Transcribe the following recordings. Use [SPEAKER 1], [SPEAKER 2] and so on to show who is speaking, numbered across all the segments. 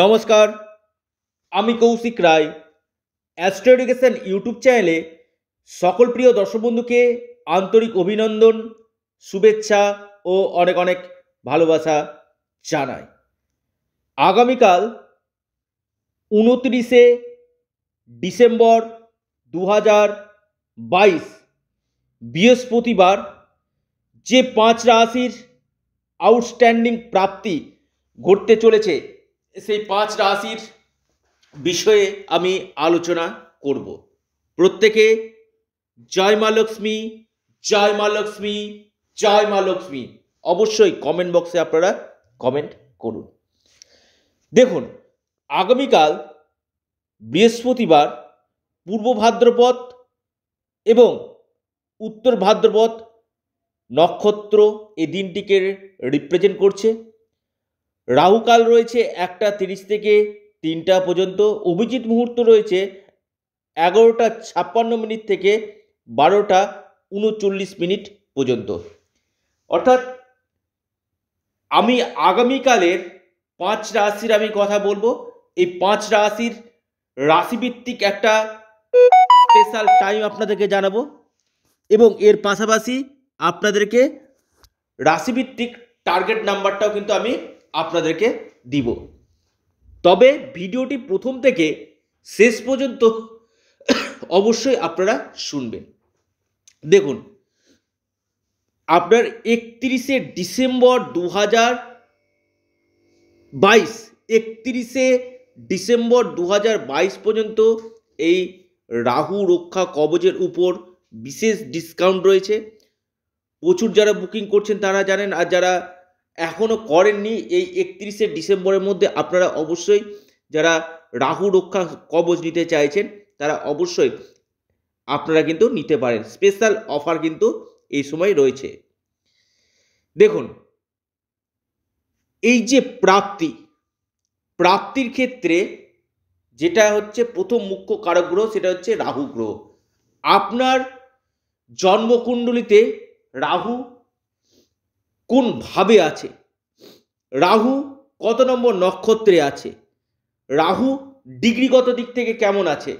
[SPEAKER 1] নমস্কার আমি Koushik Roy astro education YouTube চ্যানেলে সকল প্রিয় দর্শক বন্ধুকে আন্তরিক অভিনন্দন শুভেচ্ছা ও অনেক অনেক ভালোবাসা জানাই আগামীকাল উনত্রিশে ডিসেম্বর দু হাজার বাইশ বৃহস্পতিবার যে পাঁচ রাশির আউটস্ট্যান্ডিং প্রাপ্তি ঘটতে চলেছে সেই পাঁচ রাশির বিষয়ে আমি আলোচনা করব প্রত্যেকে জয় মা লক্ষ্মী জয় মা লক্ষ্মী জয় মা লক্ষ্মী অবশ্যই কমেন্ট বক্সে আপনারা কমেন্ট করুন দেখুন আগামীকাল বৃহস্পতিবার পূর্ব ভাদ্রপথ এবং উত্তর ভাদ্রপথ নক্ষত্র এই দিনটিকে রিপ্রেজেন্ট করছে রাহুকাল রয়েছে একটা তিরিশ থেকে তিনটা পর্যন্ত অভিজিৎ মুহূর্ত রয়েছে এগারোটা ছাপ্পান্ন মিনিট থেকে বারোটা উনচল্লিশ মিনিট পর্যন্ত অর্থাৎ আমি আগামীকালের পাঁচ রাশির আমি কথা বলবো এই পাঁচ রাশির রাশিভিত্তিক একটা স্পেশাল টাইম আপনাদেরকে জানাবো এবং এর পাশাপাশি আপনাদেরকে রাশিভিত্তিক টার্গেট নাম্বারটাও কিন্তু আমি আপনাদেরকে দিব তবে ভিডিওটি প্রথম থেকে শেষ পর্যন্ত অবশ্যই আপনারা শুনবেন দেখুন আপনার একত্রিশে ডিসেম্বর দু হাজার বাইশ একত্রিশে ডিসেম্বর দু হাজার বাইশ পর্যন্ত এই রাহু রক্ষা কবচের উপর বিশেষ ডিসকাউন্ট রয়েছে প্রচুর যারা বুকিং করছেন তারা জানেন আর যারা এখনও করেননি এই একত্রিশে ডিসেম্বরের মধ্যে আপনারা অবশ্যই যারা রাহু রক্ষা কবচ নিতে চাইছেন তারা অবশ্যই আপনারা কিন্তু নিতে পারেন স্পেশাল অফার কিন্তু এই সময় রয়েছে দেখুন এই যে প্রাপ্তি প্রাপ্তির ক্ষেত্রে যেটা হচ্ছে প্রথম মুখ্য কারক গ্রহ সেটা হচ্ছে রাহু গ্রহ আপনার জন্মকুণ্ডলিতে রাহু কোনভাবে আছে রাহু কত নম্বর নক্ষত্রে আছে রাহু ডিগ্রিগত দিক থেকে কেমন আছে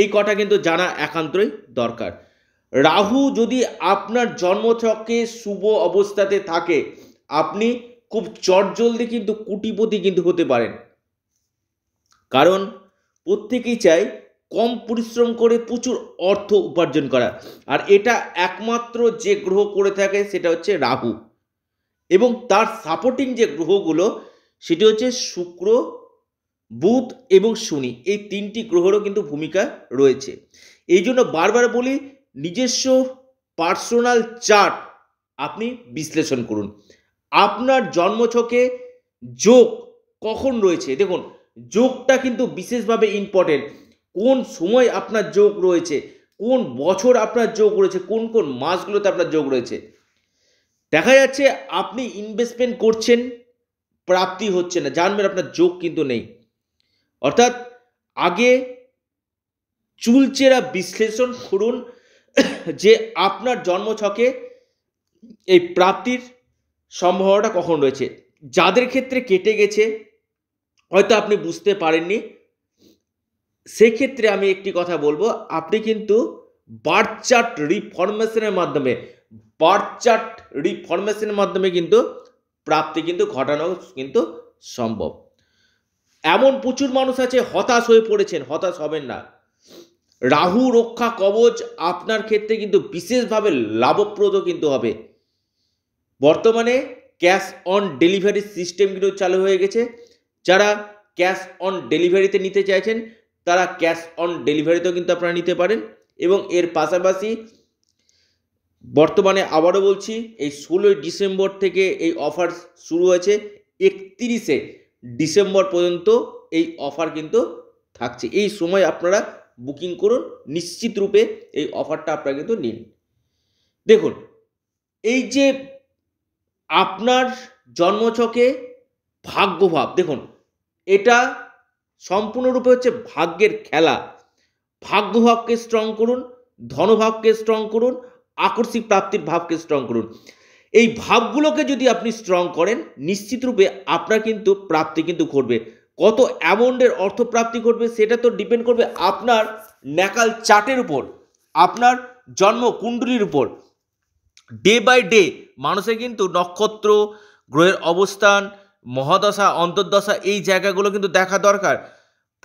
[SPEAKER 1] এই কটা কিন্তু জানা একান্তই দরকার রাহু যদি আপনার জন্মচক্রে শুভ অবস্থাতে থাকে আপনি খুব চটজলদি কিন্তু কুটিপতি কিন্তু হতে পারেন কারণ প্রত্যেকেই চায় কম পরিশ্রম করে প্রচুর অর্থ উপার্জন করা আর এটা একমাত্র যে গ্রহ করে থাকে সেটা হচ্ছে রাহু এবং তার সাপোর্টিং যে গ্রহগুলো সেটি হচ্ছে শুক্র বুধ এবং শনি এই তিনটি গ্রহেরও কিন্তু ভূমিকা রয়েছে এই জন্য বারবার বলি নিজস্ব পার্সোনাল চার্ট আপনি বিশ্লেষণ করুন আপনার জন্মছকে যোগ কখন রয়েছে দেখুন যোগটা কিন্তু বিশেষভাবে ইম্পর্টেন্ট কোন সময় আপনার যোগ রয়েছে কোন বছর আপনার যোগ রয়েছে কোন কোন মাসগুলোতে আপনার যোগ রয়েছে দেখা যাচ্ছে আপনি ইনভেস্টমেন্ট করছেন প্রাপ্তি হচ্ছে না জানবেন আপনার যোগ কিন্তু নেই অর্থাৎ আগে চুলচেরা বিশ্লেষণ করুন যে আপনার জন্মছকে এই প্রাপ্তির সম্ভাবনাটা কখন রয়েছে যাদের ক্ষেত্রে কেটে গেছে হয়তো আপনি বুঝতে পারেননি সেক্ষেত্রে আমি একটি কথা বলবো আপনি কিন্তু বার্থ চার্ট রিফরমেশনের মাধ্যমে বার্থ রিফরমেশনের মাধ্যমে কিন্তু প্রাপ্তি কিন্তু ঘটানো কিন্তু সম্ভব এমন প্রচুর মানুষ আছে হতাশ হয়ে পড়েছেন হতাশ হবেন না রাহু রক্ষা কবচ আপনার ক্ষেত্রে কিন্তু বিশেষভাবে লাভপ্রদ কিন্তু হবে বর্তমানে ক্যাশ অন ডেলিভারি সিস্টেম কিন্তু চালু হয়ে গেছে যারা ক্যাশ অন ডেলিভারিতে নিতে চাইছেন তারা ক্যাশ অন ডেলিভারিতেও কিন্তু আপনারা নিতে পারেন এবং এর পাশাপাশি বর্তমানে আবারও বলছি এই ষোলোই ডিসেম্বর থেকে এই অফার শুরু হয়েছে একত্রিশে ডিসেম্বর পর্যন্ত এই অফার কিন্তু থাকছে এই সময় আপনারা বুকিং করুন নিশ্চিত রূপে এই অফারটা আপনারা কিন্তু নিন দেখুন এই যে আপনার জন্মছকে ভাগ্যভাব দেখুন এটা সম্পূর্ণরূপে হচ্ছে ভাগ্যের খেলা ভাগ্যভাবকে স্ট্রং করুন ধনভাবকে স্ট্রং করুন আকর্ষিক প্রাপ্তির ভাবকে স্ট্রং করুন এই ভাবগুলোকে যদি আপনি স্ট্রং করেন নিশ্চিতরূপে আপনার কিন্তু প্রাপ্তি কিন্তু ঘটবে কত অ্যামাউন্টের অর্থ প্রাপ্তি ঘটবে সেটা তো ডিপেন্ড করবে আপনার ন্যাকাল চার্টের উপর আপনার জন্ম কুণ্ডলির উপর ডে বাই ডে মানুষের কিন্তু নক্ষত্র গ্রহের অবস্থান মহাদশা অন্তর্দশা এই জায়গাগুলো কিন্তু দেখা দরকার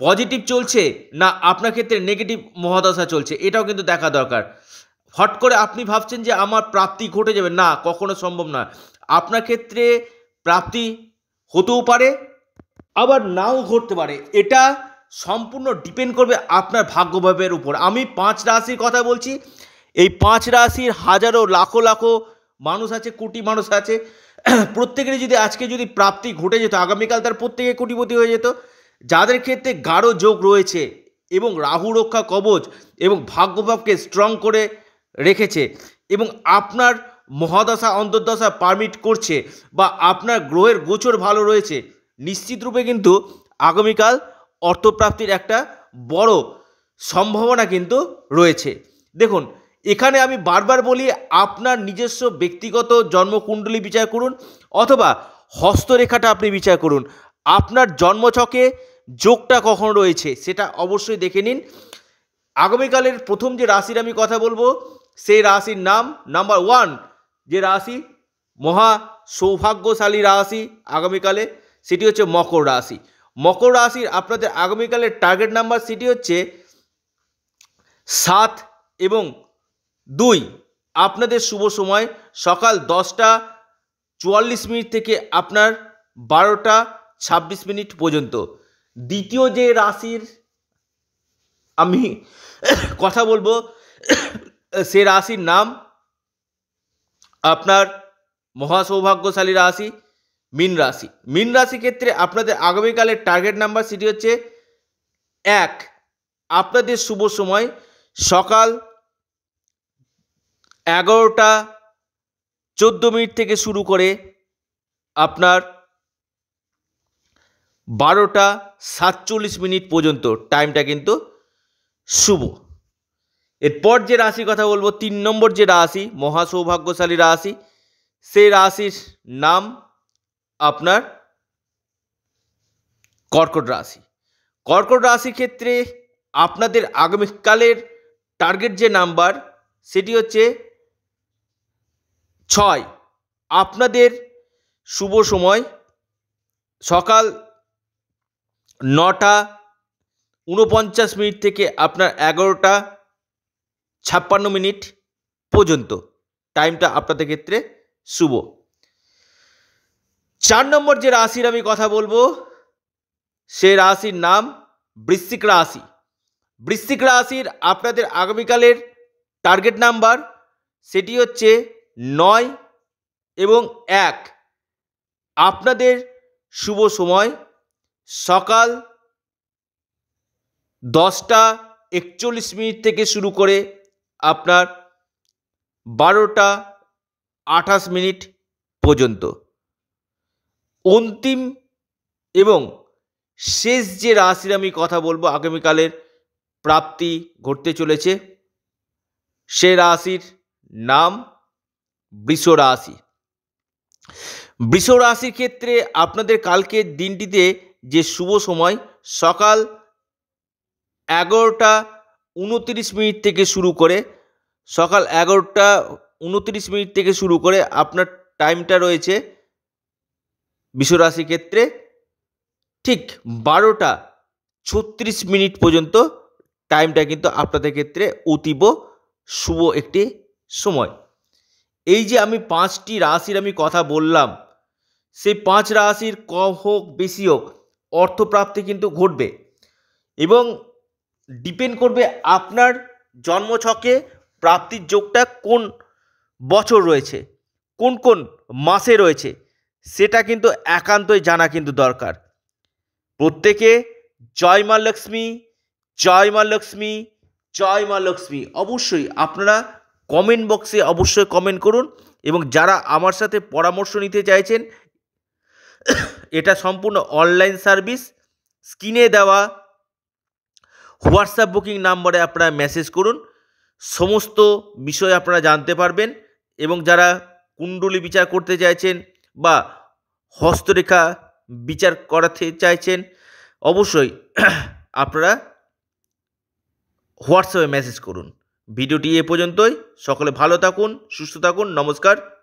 [SPEAKER 1] পজিটিভ চলছে না আপনার ক্ষেত্রে নেগেটিভ মহাদশা চলছে এটাও কিন্তু দেখা দরকার হট করে আপনি ভাবছেন যে আমার প্রাপ্তি ঘটে যাবে না কখনো সম্ভব না আপনার ক্ষেত্রে প্রাপ্তি হতেও পারে আবার নাও ঘটতে পারে এটা সম্পূর্ণ ডিপেন্ড করবে আপনার ভাগ্যভাবের উপর আমি পাঁচ রাশির কথা বলছি এই পাঁচ রাশির হাজারো লাখো লাখো মানুষ আছে কোটি মানুষ আছে প্রত্যেকেরই যদি আজকে যদি প্রাপ্তি ঘটে যেত আগামীকাল তার প্রত্যেকে কোটিপতি হয়ে যেত যাদের ক্ষেত্রে গাঢ় যোগ রয়েছে এবং রাহু রক্ষা কবচ এবং ভাগ্যভাবকে স্ট্রং করে রেখেছে এবং আপনার মহাদশা অন্তর্দশা পারমিট করছে বা আপনার গ্রহের গোচর ভালো রয়েছে নিশ্চিতরূপে কিন্তু আগামীকাল অর্থপ্রাপ্তির একটা বড় সম্ভাবনা কিন্তু রয়েছে দেখুন এখানে আমি বারবার বলি আপনার নিজস্ব ব্যক্তিগত জন্মকুণ্ডলী বিচার করুন অথবা হস্তরেখাটা আপনি বিচার করুন আপনার জন্মছকে যোগটা কখন রয়েছে সেটা অবশ্যই দেখে নিন আগামীকালের প্রথম যে রাশির আমি কথা বলবো সেই রাশির নাম নাম্বার ওয়ান যে রাশি মহা সৌভাগ্যশালী রাশি আগামীকালে সেটি হচ্ছে মকর রাশি মকর রাশির আপনাদের আগামীকালের টার্গেট নাম্বার সেটি হচ্ছে সাত এবং দুই আপনাদের শুভ সময় সকাল দশটা চুয়াল্লিশ মিনিট থেকে আপনার বারোটা ছাব্বিশ মিনিট পর্যন্ত দ্বিতীয় যে রাশির আমি কথা বলবো সে রাশির নাম আপনার মহাসৌভাগ্যশালী রাশি মিন রাশি মিন রাশি ক্ষেত্রে আপনাদের আগামীকালের টার্গেট নাম্বার সেটি হচ্ছে এক আপনাদের শুভ সময় সকাল এগারোটা চোদ্দো মিনিট থেকে শুরু করে আপনার বারোটা সাতচল্লিশ মিনিট পর্যন্ত টাইমটা কিন্তু শুভ এরপর যে রাশি কথা বলবো তিন নম্বর যে রাশি মহা সৌভাগ্যশালী রাশি সেই রাশির নাম আপনার কর্কট রাশি কর্কট রাশির ক্ষেত্রে আপনাদের আগামীকালের টার্গেট যে নাম্বার সেটি হচ্ছে ছয় আপনাদের শুভ সময় সকাল নটা ঊনপঞ্চাশ মিনিট থেকে আপনার এগারোটা ছাপ্পান্ন মিনিট পর্যন্ত টাইমটা আপনাদের ক্ষেত্রে শুভ চার নম্বর যে রাশির আমি কথা বলবো সে রাশির নাম বৃশ্চিক রাশি বৃশ্চিক রাশির আপনাদের আগামীকালের টার্গেট নাম্বার সেটি হচ্ছে নয় এবং এক আপনাদের শুভ সময় সকাল দশটা একচল্লিশ মিনিট থেকে শুরু করে আপনার বারোটা আঠাশ মিনিট পর্যন্ত অন্তিম এবং শেষ যে রাশির আমি কথা বলবো আগামীকালের প্রাপ্তি ঘটতে চলেছে সে রাশির নাম বৃষ রাশি বৃষ রাশির ক্ষেত্রে আপনাদের কালকের দিনটিতে যে শুভ সময় সকাল এগারোটা উনতিরিশ মিনিট থেকে শুরু করে সকাল এগারোটা উনতিরিশ মিনিট থেকে শুরু করে আপনার টাইমটা রয়েছে বিশ্বরাশি ক্ষেত্রে ঠিক বারোটা ছত্রিশ মিনিট পর্যন্ত টাইমটা কিন্তু আপনাদের ক্ষেত্রে অতীব শুভ একটি সময় এই যে আমি পাঁচটি রাশির আমি কথা বললাম সেই পাঁচ রাশির কম হোক বেশি হোক অর্থপ্রাপ্তি কিন্তু ঘটবে এবং ডিপেন্ড করবে আপনার জন্মছকে প্রাপ্তির যোগটা কোন বছর রয়েছে কোন কোন মাসে রয়েছে সেটা কিন্তু একান্তই জানা কিন্তু দরকার প্রত্যেকে জয় মা লক্ষ্মী জয় মা লক্ষ্মী জয় মা লক্ষ্মী অবশ্যই আপনারা কমেন্ট বক্সে অবশ্যই কমেন্ট করুন এবং যারা আমার সাথে পরামর্শ নিতে চাইছেন এটা সম্পূর্ণ অনলাইন সার্ভিস স্ক্রিনে দেওয়া হোয়াটসঅ্যাপ বুকিং নাম্বারে আপনারা মেসেজ করুন সমস্ত বিষয় আপনারা জানতে পারবেন এবং যারা কুণ্ডলি বিচার করতে চাইছেন বা হস্তরেখা বিচার করাতে চাইছেন অবশ্যই আপনারা হোয়াটসঅ্যাপে মেসেজ করুন ভিডিওটি এ পর্যন্তই সকলে ভালো থাকুন সুস্থ থাকুন নমস্কার